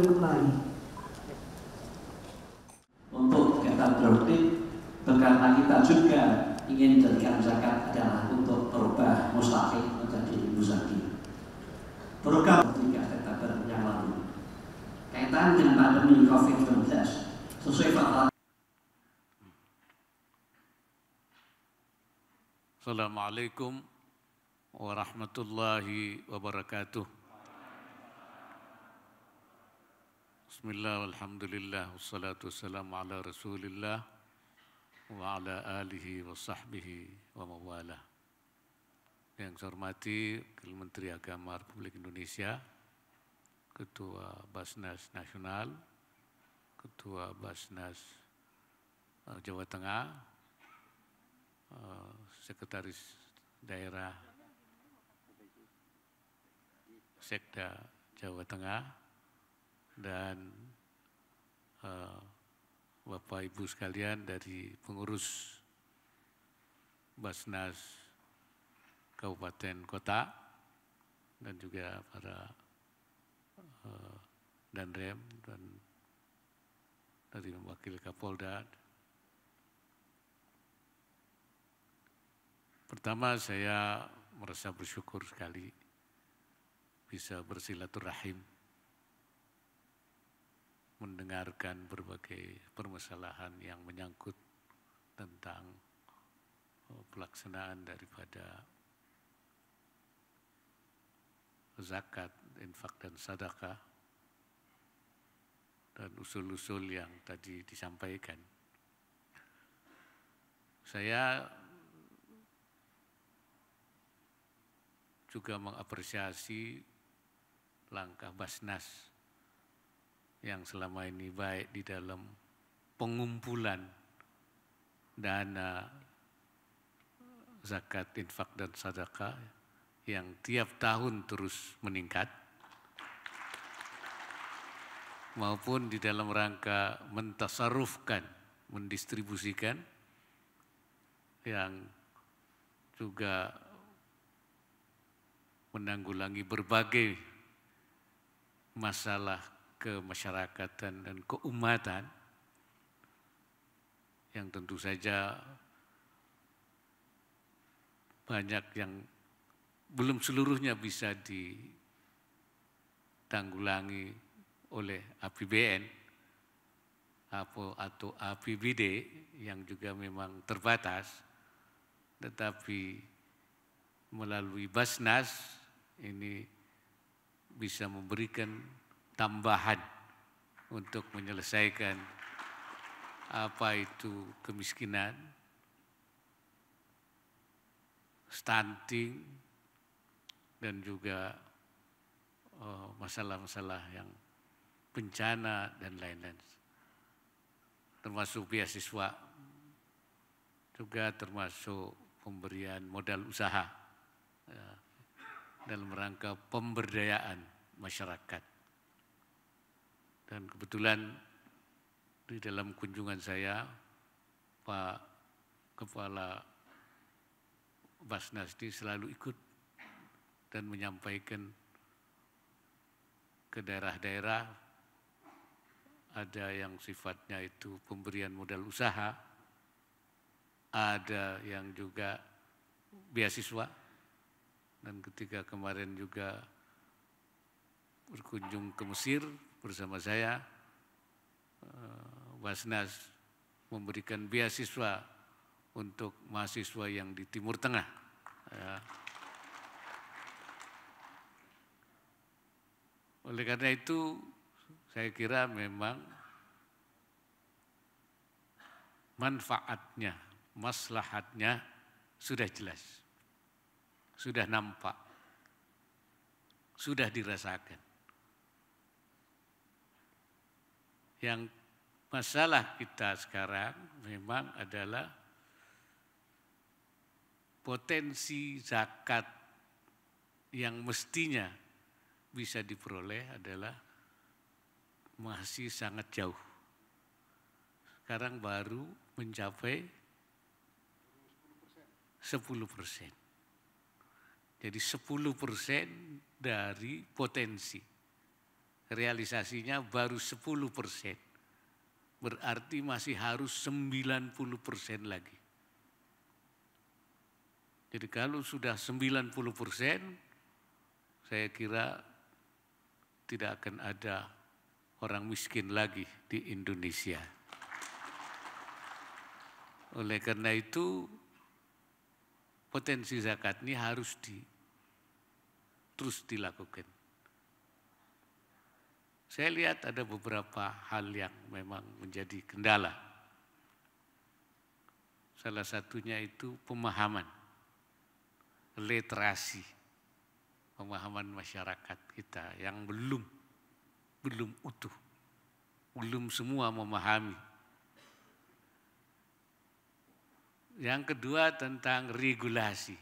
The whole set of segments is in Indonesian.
muncul kembali. Untuk kegiatan produktif, berkata kita juga ingin menjadikan zakat adalah untuk berubah mustahil menjadi muzaki. Program tiga September yang lalu kaitan dengan pandemi COVID-19 sesuai fakta. Assalamualaikum warahmatullahi wabarakatuh. Bismillah, walhamdulillah, wassalatu wassalamu ala rasulillah wa ala alihi wa sahbihi wa mawala. Yang saya hormati Menteri Agama Republik Indonesia, Ketua Basnas Nasional, Ketua Basnas eh, Jawa Tengah, eh, Sekretaris Daerah Sekda Jawa Tengah, dan uh, Bapak Ibu sekalian dari pengurus Basnas Kabupaten Kota dan juga para uh, rem dan dari wakil Kapolda. Pertama saya merasa bersyukur sekali bisa bersilaturahim mendengarkan berbagai permasalahan yang menyangkut tentang eh, pelaksanaan daripada zakat, infak dan sedekah dan usul-usul yang tadi disampaikan. Saya juga mengapresiasi langkah Basnas yang selama ini baik di dalam pengumpulan dana zakat, infak, dan sadaka yang tiap tahun terus meningkat maupun di dalam rangka mentasarufkan, mendistribusikan yang juga menanggulangi berbagai masalah kemasyarakatan dan keumatan yang tentu saja banyak yang belum seluruhnya bisa ditanggulangi oleh APBN atau APBD yang juga memang terbatas tetapi melalui Basnas ini bisa memberikan tambahan untuk menyelesaikan apa itu kemiskinan, stunting, dan juga eh, masalah-masalah yang bencana dan lain-lain. Termasuk beasiswa, juga termasuk pemberian modal usaha ya, dalam rangka pemberdayaan masyarakat. Dan kebetulan di dalam kunjungan saya, Pak Kepala Basnas ini selalu ikut dan menyampaikan ke daerah-daerah ada yang sifatnya itu pemberian modal usaha, ada yang juga beasiswa, dan ketika kemarin juga berkunjung ke Mesir, bersama saya eh, Wasnas memberikan beasiswa untuk mahasiswa yang di Timur Tengah. Ya. Oleh karena itu, saya kira memang manfaatnya, maslahatnya sudah jelas, sudah nampak, sudah dirasakan. Yang masalah kita sekarang memang adalah potensi zakat yang mestinya bisa diperoleh adalah masih sangat jauh. Sekarang baru mencapai 10 persen. Jadi 10 persen dari potensi realisasinya baru 10 persen. Berarti masih harus 90 persen lagi. Jadi kalau sudah 90 persen, saya kira tidak akan ada orang miskin lagi di Indonesia. Oleh karena itu, potensi zakat ini harus di, terus dilakukan. Saya lihat ada beberapa hal yang memang menjadi kendala. Salah satunya itu pemahaman, literasi, pemahaman masyarakat kita yang belum belum utuh, belum semua memahami. Yang kedua tentang regulasi.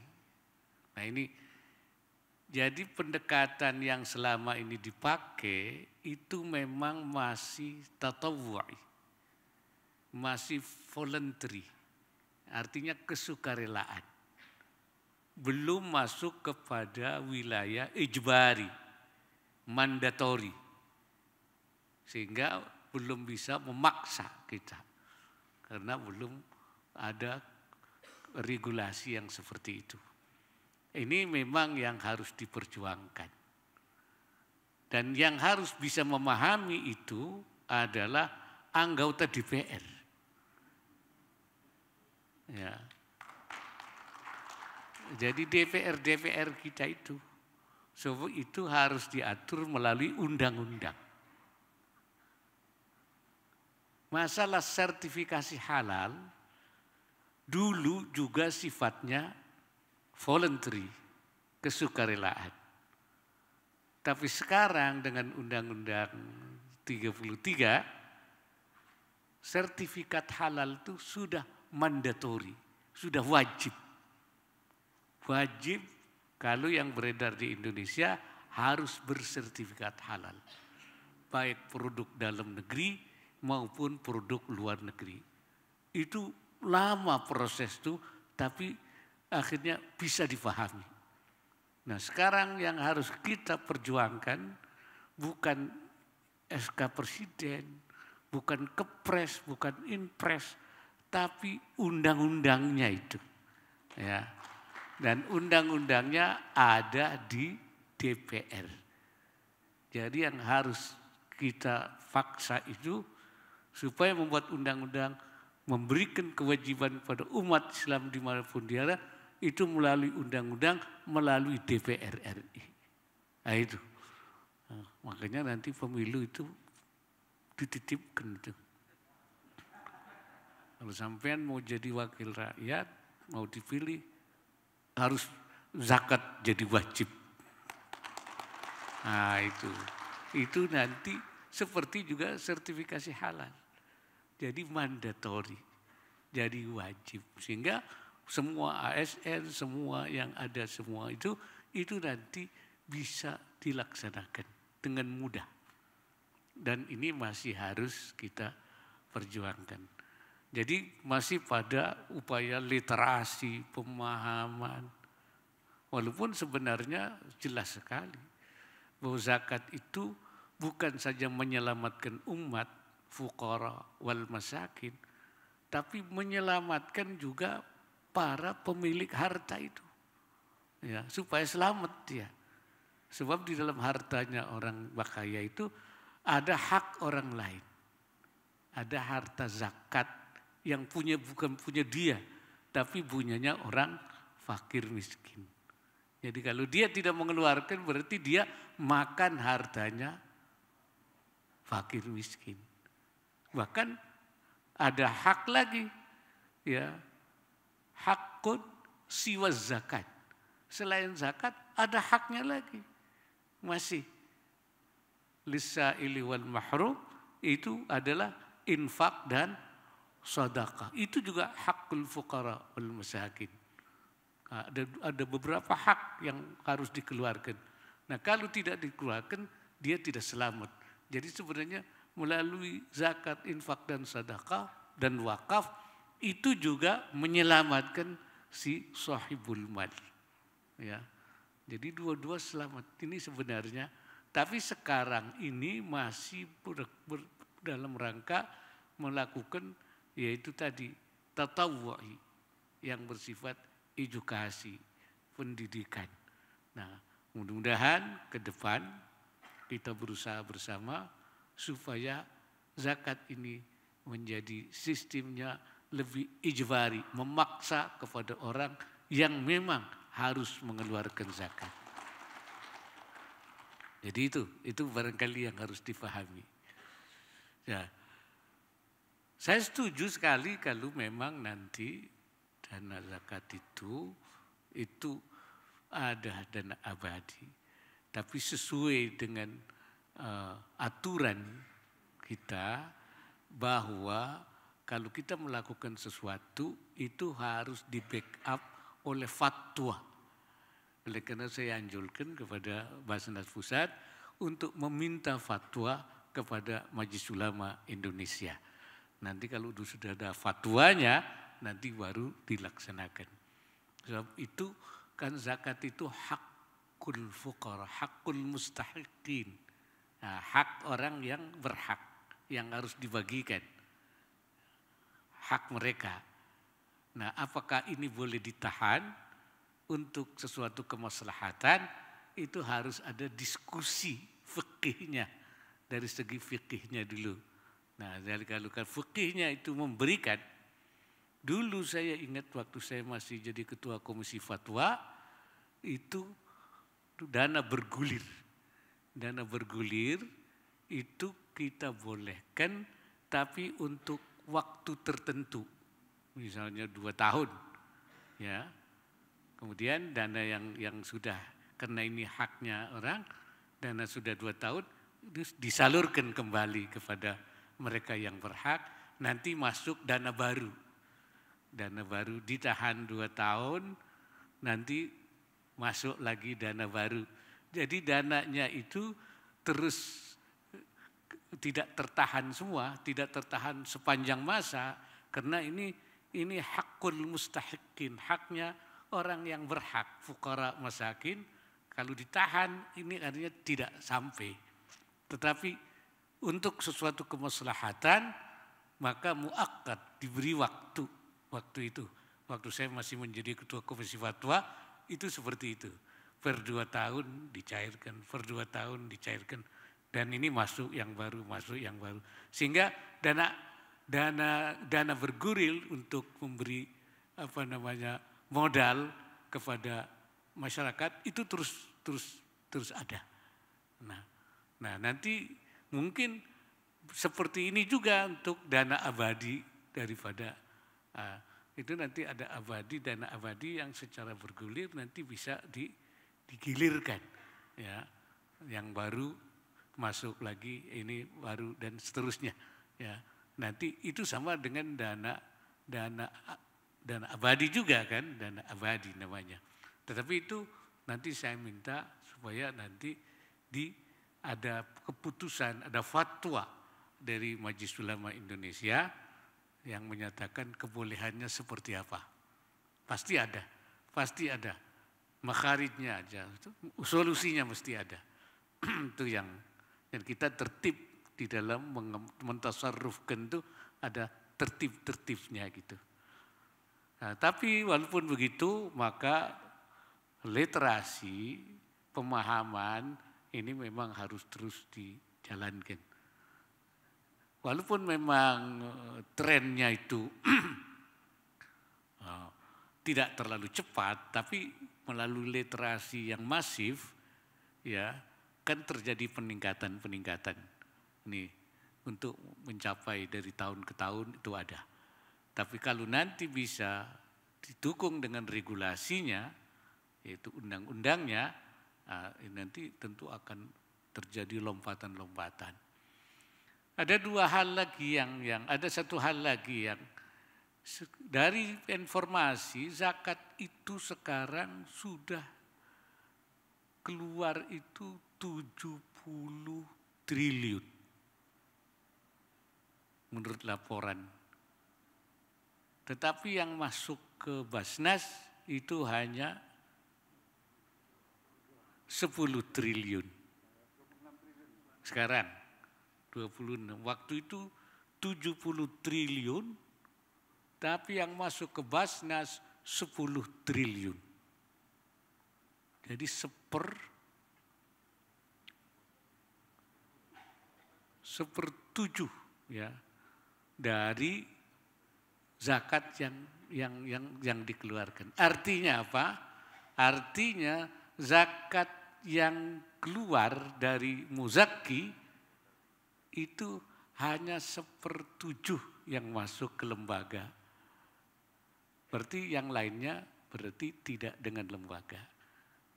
Nah ini jadi pendekatan yang selama ini dipakai itu memang masih tatawu'i, masih voluntary, artinya kesukarelaan. Belum masuk kepada wilayah ijbari, mandatori, Sehingga belum bisa memaksa kita karena belum ada regulasi yang seperti itu. Ini memang yang harus diperjuangkan. Dan yang harus bisa memahami itu adalah anggota DPR. Ya. Jadi DPR-DPR kita itu, so, itu harus diatur melalui undang-undang. Masalah sertifikasi halal dulu juga sifatnya voluntary, kesukarelaan. Tapi sekarang dengan Undang-Undang 33, sertifikat halal itu sudah mandatori, sudah wajib. Wajib kalau yang beredar di Indonesia harus bersertifikat halal. Baik produk dalam negeri maupun produk luar negeri. Itu lama proses itu, tapi akhirnya bisa difahami. Nah sekarang yang harus kita perjuangkan bukan SK Presiden, bukan kepres, bukan impres, tapi undang-undangnya itu. Ya. Dan undang-undangnya ada di DPR. Jadi yang harus kita paksa itu supaya membuat undang-undang memberikan kewajiban pada umat Islam dimanapun dia ada, itu melalui undang-undang, melalui DPR RI. Nah itu. Nah, makanya nanti pemilu itu dititipkan itu. Kalau sampean mau jadi wakil rakyat, mau dipilih, harus zakat jadi wajib. Nah itu. Itu nanti seperti juga sertifikasi halal. Jadi mandatori, jadi wajib. Sehingga semua ASN, semua yang ada semua itu, itu nanti bisa dilaksanakan dengan mudah. Dan ini masih harus kita perjuangkan. Jadi masih pada upaya literasi, pemahaman. Walaupun sebenarnya jelas sekali bahwa zakat itu bukan saja menyelamatkan umat, fukara wal masakin, tapi menyelamatkan juga para pemilik harta itu. Ya, supaya selamat dia. Sebab di dalam hartanya orang bakaya itu ada hak orang lain. Ada harta zakat yang punya bukan punya dia, tapi punyanya orang fakir miskin. Jadi kalau dia tidak mengeluarkan berarti dia makan hartanya fakir miskin. Bahkan ada hak lagi ya hakun siwa zakat. Selain zakat ada haknya lagi. Masih lisa iliwan mahrum itu adalah infak dan sedekah. Itu juga hakul fukara wal masakin. Nah, ada, ada beberapa hak yang harus dikeluarkan. Nah kalau tidak dikeluarkan dia tidak selamat. Jadi sebenarnya melalui zakat, infak dan sedekah dan wakaf itu juga menyelamatkan si sahibul mal. Ya. Jadi dua-dua selamat ini sebenarnya. Tapi sekarang ini masih ber, ber, dalam rangka melakukan yaitu tadi tatawu'i yang bersifat edukasi, pendidikan. Nah, mudah-mudahan ke depan kita berusaha bersama supaya zakat ini menjadi sistemnya lebih ijwari, memaksa kepada orang yang memang harus mengeluarkan zakat. Jadi itu, itu barangkali yang harus dipahami. Ya. Saya setuju sekali kalau memang nanti dana zakat itu itu ada dana abadi. Tapi sesuai dengan uh, aturan kita bahwa kalau kita melakukan sesuatu itu harus di backup oleh fatwa. Oleh karena saya anjurkan kepada Basnas Pusat untuk meminta fatwa kepada Majelis Ulama Indonesia. Nanti kalau sudah ada fatwanya, nanti baru dilaksanakan. Sebab itu kan zakat itu hakul fukar, hakul mustahikin. Nah, hak orang yang berhak, yang harus dibagikan hak mereka. Nah, apakah ini boleh ditahan untuk sesuatu kemaslahatan? Itu harus ada diskusi fikihnya dari segi fikihnya dulu. Nah, dari kalau kan fikihnya itu memberikan dulu saya ingat waktu saya masih jadi ketua komisi fatwa itu dana bergulir. Dana bergulir itu kita bolehkan tapi untuk waktu tertentu, misalnya dua tahun, ya. Kemudian dana yang yang sudah karena ini haknya orang, dana sudah dua tahun disalurkan kembali kepada mereka yang berhak. Nanti masuk dana baru, dana baru ditahan dua tahun, nanti masuk lagi dana baru. Jadi dananya itu terus tidak tertahan semua, tidak tertahan sepanjang masa karena ini ini hakul mustahikin, haknya orang yang berhak, fukara masakin. Kalau ditahan ini artinya tidak sampai. Tetapi untuk sesuatu kemaslahatan maka muakat diberi waktu waktu itu. Waktu saya masih menjadi ketua komisi fatwa itu seperti itu. Per dua tahun dicairkan, per dua tahun dicairkan dan ini masuk yang baru, masuk yang baru. Sehingga dana dana dana berguril untuk memberi apa namanya modal kepada masyarakat itu terus terus terus ada. Nah, nah nanti mungkin seperti ini juga untuk dana abadi daripada uh, itu nanti ada abadi dana abadi yang secara bergulir nanti bisa di, digilirkan ya yang baru masuk lagi ini baru dan seterusnya ya nanti itu sama dengan dana dana dana abadi juga kan dana abadi namanya tetapi itu nanti saya minta supaya nanti di ada keputusan ada fatwa dari Majelis Ulama Indonesia yang menyatakan kebolehannya seperti apa pasti ada pasti ada makaritnya aja solusinya mesti ada itu yang dan kita tertib di dalam mentasarufkan itu ada tertib-tertibnya gitu. Nah, tapi walaupun begitu maka literasi, pemahaman ini memang harus terus dijalankan. Walaupun memang eh, trennya itu eh, tidak terlalu cepat, tapi melalui literasi yang masif, ya akan terjadi peningkatan-peningkatan nih untuk mencapai dari tahun ke tahun itu ada. Tapi kalau nanti bisa didukung dengan regulasinya, yaitu undang-undangnya, ah, nanti tentu akan terjadi lompatan-lompatan. Ada dua hal lagi yang yang ada satu hal lagi yang dari informasi zakat itu sekarang sudah keluar itu 70 triliun menurut laporan. Tetapi yang masuk ke Basnas itu hanya 10 triliun. Sekarang 26. Waktu itu 70 triliun, tapi yang masuk ke Basnas 10 triliun. Jadi seper sepertujuh ya dari zakat yang yang yang yang dikeluarkan. Artinya apa? Artinya zakat yang keluar dari muzaki itu hanya sepertujuh yang masuk ke lembaga. Berarti yang lainnya berarti tidak dengan lembaga.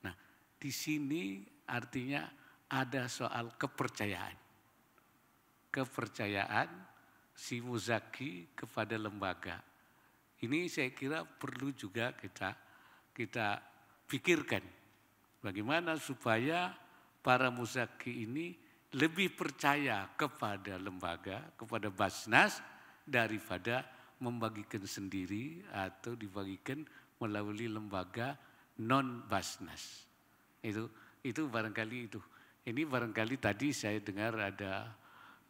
Nah, di sini artinya ada soal kepercayaan kepercayaan si muzaki kepada lembaga. Ini saya kira perlu juga kita kita pikirkan bagaimana supaya para muzaki ini lebih percaya kepada lembaga, kepada Basnas daripada membagikan sendiri atau dibagikan melalui lembaga non Basnas. Itu itu barangkali itu. Ini barangkali tadi saya dengar ada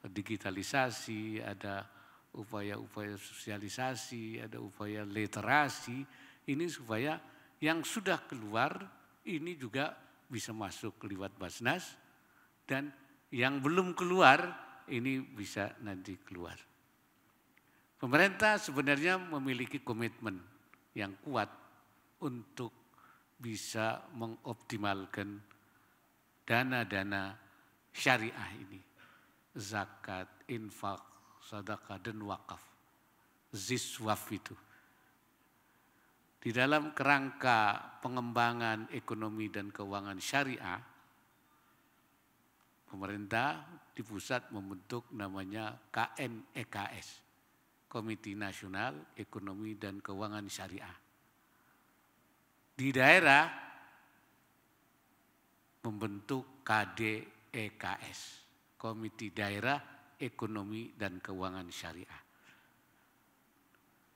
digitalisasi, ada upaya-upaya sosialisasi, ada upaya literasi, ini supaya yang sudah keluar ini juga bisa masuk lewat Basnas dan yang belum keluar ini bisa nanti keluar. Pemerintah sebenarnya memiliki komitmen yang kuat untuk bisa mengoptimalkan dana-dana syariah ini zakat, infak, sadaka, dan wakaf. Ziswaf itu. Di dalam kerangka pengembangan ekonomi dan keuangan syariah, pemerintah di pusat membentuk namanya KNEKS, Komite Nasional Ekonomi dan Keuangan Syariah. Di daerah membentuk KDEKS, Komiti Daerah Ekonomi dan Keuangan Syariah.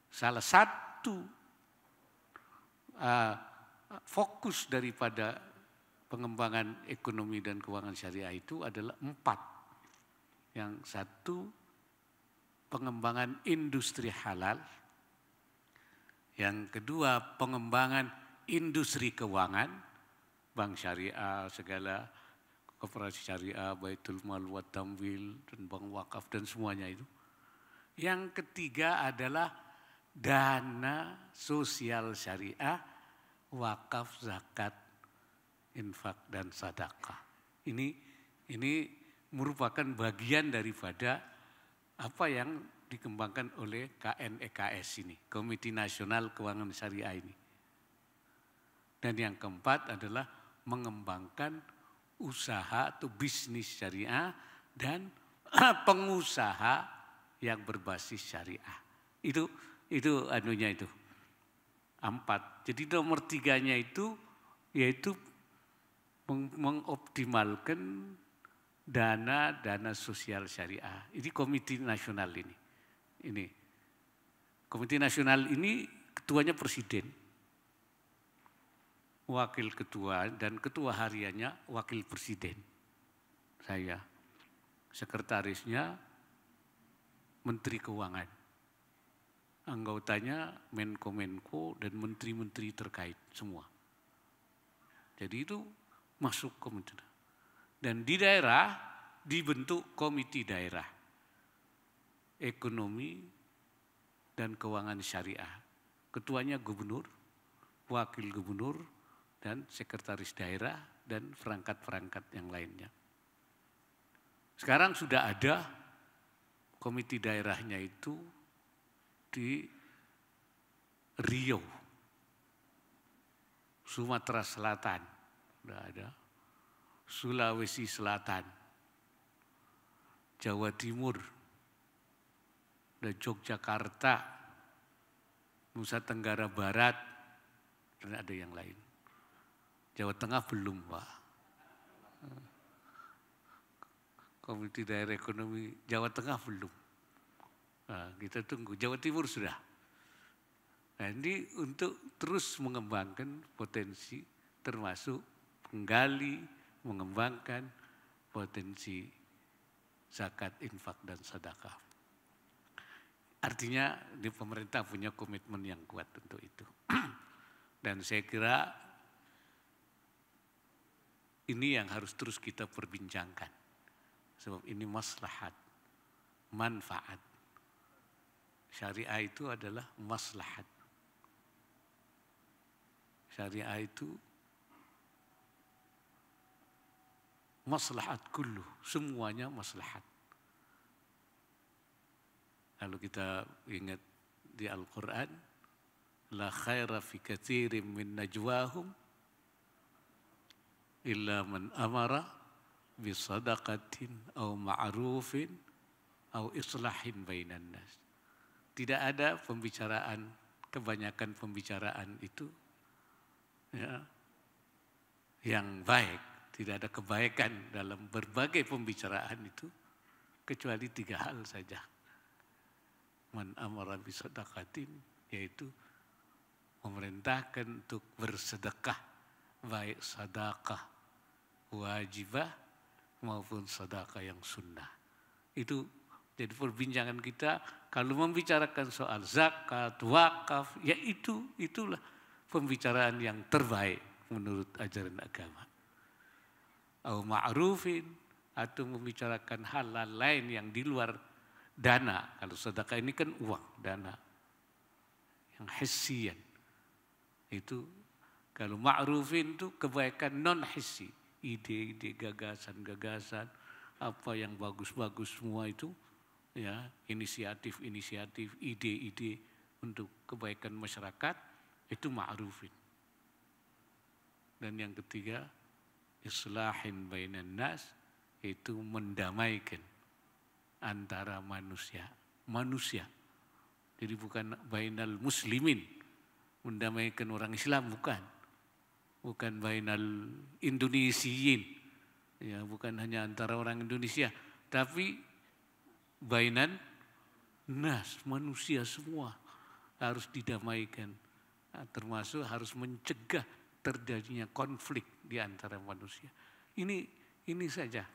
Salah satu uh, fokus daripada pengembangan ekonomi dan keuangan syariah itu adalah empat. Yang satu pengembangan industri halal, yang kedua pengembangan industri keuangan, bank syariah segala Koperasi Syariah, Baitul Mal, Watamwil, dan Bank Wakaf, dan semuanya itu. Yang ketiga adalah dana sosial syariah, wakaf, zakat, infak, dan Sadaka. Ini ini merupakan bagian daripada apa yang dikembangkan oleh KNEKS ini, Komite Nasional Keuangan Syariah ini. Dan yang keempat adalah mengembangkan usaha atau bisnis syariah dan pengusaha yang berbasis syariah. Itu itu anunya itu. Empat. Jadi nomor tiganya itu yaitu meng mengoptimalkan dana-dana sosial syariah. Ini komite nasional ini. Ini. Komite nasional ini ketuanya presiden wakil ketua dan ketua hariannya wakil presiden. Saya sekretarisnya menteri keuangan. Anggotanya Menko-Menko dan menteri-menteri terkait semua. Jadi itu masuk komite Dan di daerah dibentuk komite daerah. Ekonomi dan keuangan syariah. Ketuanya gubernur, wakil gubernur, dan sekretaris daerah dan perangkat-perangkat yang lainnya. Sekarang sudah ada komite daerahnya itu di Rio, Sumatera Selatan, sudah ada, Sulawesi Selatan, Jawa Timur, dan Yogyakarta, Nusa Tenggara Barat, dan ada yang lain. Jawa Tengah belum Pak. Komite Daerah Ekonomi Jawa Tengah belum. Nah, kita tunggu. Jawa Timur sudah. Nah, ini untuk terus mengembangkan potensi termasuk menggali, mengembangkan potensi zakat, infak, dan sedekah. Artinya di pemerintah punya komitmen yang kuat untuk itu. Dan saya kira ini yang harus terus kita perbincangkan. Sebab ini maslahat, manfaat. Syariah itu adalah maslahat. Syariah itu maslahat kullu, semuanya maslahat. Kalau kita ingat di Al-Quran, La khaira fi kathirim min najwahum illa man amara sadaqatin au ma'rufin au islahin bainan nas. Tidak ada pembicaraan, kebanyakan pembicaraan itu ya, yang baik. Tidak ada kebaikan dalam berbagai pembicaraan itu kecuali tiga hal saja. Man amara sadaqatin yaitu memerintahkan untuk bersedekah baik sadakah wajibah maupun sedekah yang sunnah. Itu jadi perbincangan kita kalau membicarakan soal zakat, wakaf, ya itu itulah pembicaraan yang terbaik menurut ajaran agama. Au ma'rufin atau membicarakan hal lain yang di luar dana. Kalau sedekah ini kan uang, dana. Yang hissian. Itu kalau ma'rufin itu kebaikan non hissi ide-ide, gagasan-gagasan, apa yang bagus-bagus semua itu, ya inisiatif-inisiatif, ide-ide untuk kebaikan masyarakat itu ma'rufin. Dan yang ketiga, islahin bainan nas itu mendamaikan antara manusia. Manusia. Jadi bukan bainal muslimin, mendamaikan orang Islam bukan bukan bainal Indonesiin, ya bukan hanya antara orang Indonesia, tapi bainan nas manusia semua harus didamaikan, nah, termasuk harus mencegah terjadinya konflik di antara manusia. Ini ini saja.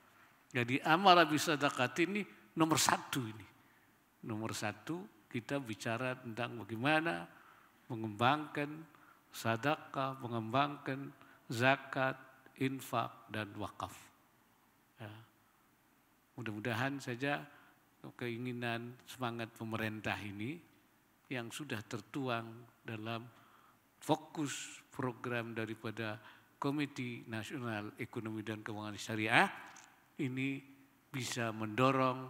Jadi bisa bisadaqat ini nomor satu ini. Nomor satu kita bicara tentang bagaimana mengembangkan Sadaka, mengembangkan zakat, infak, dan wakaf. Ya. Mudah-mudahan saja keinginan semangat pemerintah ini yang sudah tertuang dalam fokus program daripada Komite Nasional Ekonomi dan Keuangan Syariah ini bisa mendorong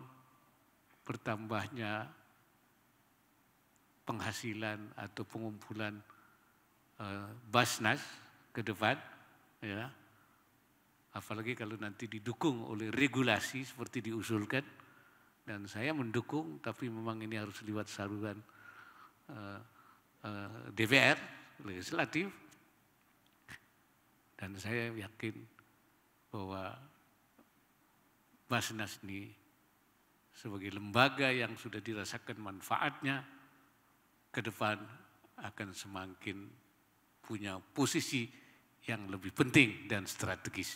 bertambahnya penghasilan atau pengumpulan Eh, basnas ke depan, ya. Apalagi kalau nanti didukung oleh regulasi seperti diusulkan, dan saya mendukung, tapi memang ini harus lewat saluran uh, eh, uh, eh, DPR, legislatif, dan saya yakin bahwa Basnas ini sebagai lembaga yang sudah dirasakan manfaatnya ke depan akan semakin punya posisi yang lebih penting dan strategis.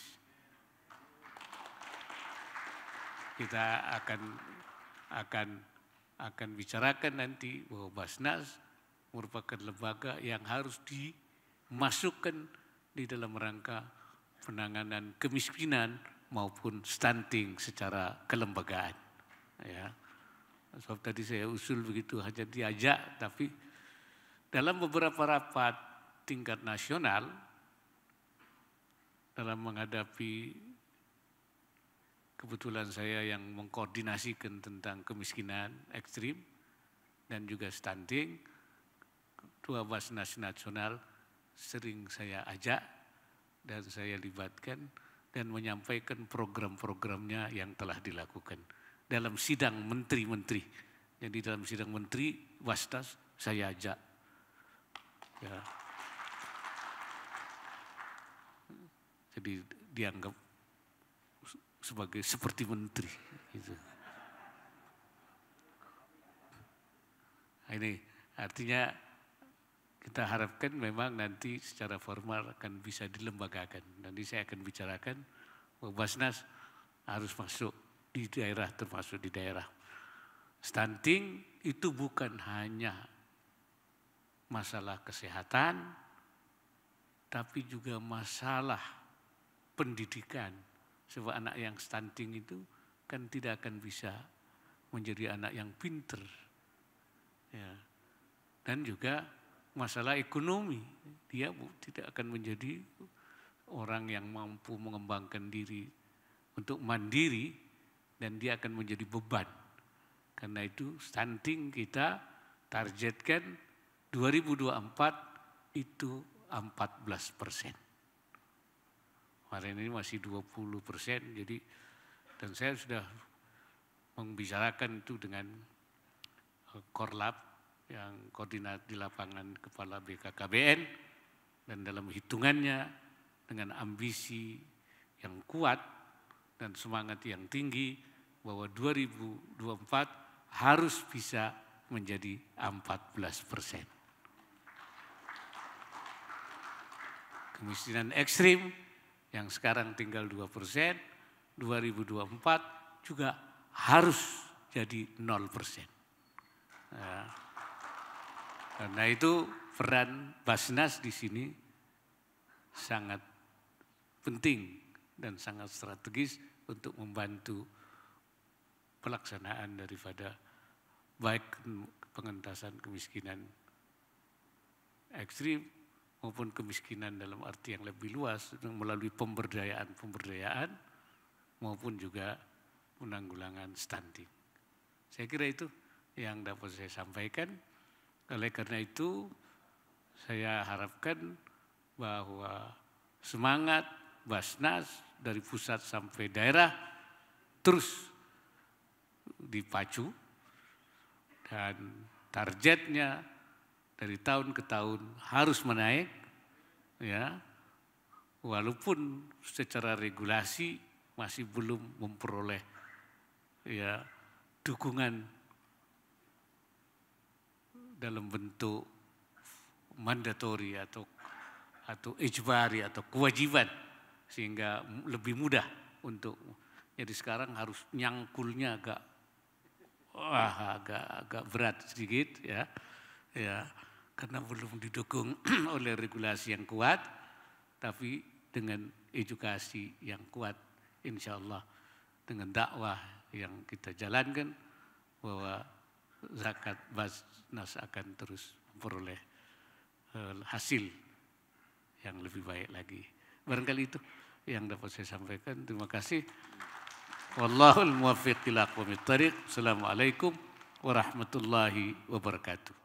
Kita akan akan akan bicarakan nanti bahwa Basnas merupakan lembaga yang harus dimasukkan di dalam rangka penanganan kemiskinan maupun stunting secara kelembagaan. Ya. Sebab tadi saya usul begitu hanya diajak, tapi dalam beberapa rapat tingkat nasional dalam menghadapi kebetulan saya yang mengkoordinasikan tentang kemiskinan ekstrim dan juga stunting, dua basnas nasional sering saya ajak dan saya libatkan dan menyampaikan program-programnya yang telah dilakukan dalam sidang menteri-menteri. Jadi dalam sidang menteri, Wastas saya ajak. Ya. di, dianggap sebagai seperti menteri. Gitu. Nah, ini artinya kita harapkan memang nanti secara formal akan bisa dilembagakan. Nanti saya akan bicarakan Basnas harus masuk di daerah termasuk di daerah. Stunting itu bukan hanya masalah kesehatan, tapi juga masalah pendidikan. Sebab anak yang stunting itu kan tidak akan bisa menjadi anak yang pinter. Ya. Dan juga masalah ekonomi. Dia tidak akan menjadi orang yang mampu mengembangkan diri untuk mandiri dan dia akan menjadi beban. Karena itu stunting kita targetkan 2024 itu 14 persen. Kemarin ini masih 20 persen, jadi dan saya sudah membicarakan itu dengan eh, Korlap yang koordinat di lapangan kepala BKKBN dan dalam hitungannya dengan ambisi yang kuat dan semangat yang tinggi bahwa 2024 harus bisa menjadi 14 persen. Kemiskinan ekstrim yang sekarang tinggal 2 persen, 2024 juga harus jadi 0 persen. Ya. Karena itu peran Basnas di sini sangat penting dan sangat strategis untuk membantu pelaksanaan daripada baik pengentasan kemiskinan ekstrim maupun kemiskinan dalam arti yang lebih luas melalui pemberdayaan-pemberdayaan maupun juga penanggulangan stunting. Saya kira itu yang dapat saya sampaikan. Oleh karena itu saya harapkan bahwa semangat Basnas dari pusat sampai daerah terus dipacu dan targetnya dari tahun ke tahun harus menaik ya walaupun secara regulasi masih belum memperoleh ya dukungan dalam bentuk mandatori atau atau ijbari atau kewajiban sehingga lebih mudah untuk jadi sekarang harus nyangkulnya agak wah, agak agak berat sedikit ya ya karena belum didukung oleh regulasi yang kuat, tapi dengan edukasi yang kuat, insya Allah dengan dakwah yang kita jalankan bahwa zakat basnas akan terus memperoleh eh, hasil yang lebih baik lagi. Barangkali itu yang dapat saya sampaikan. Terima kasih. Wallahul muwaffiq ila aqwamit thariq. Assalamualaikum warahmatullahi wabarakatuh.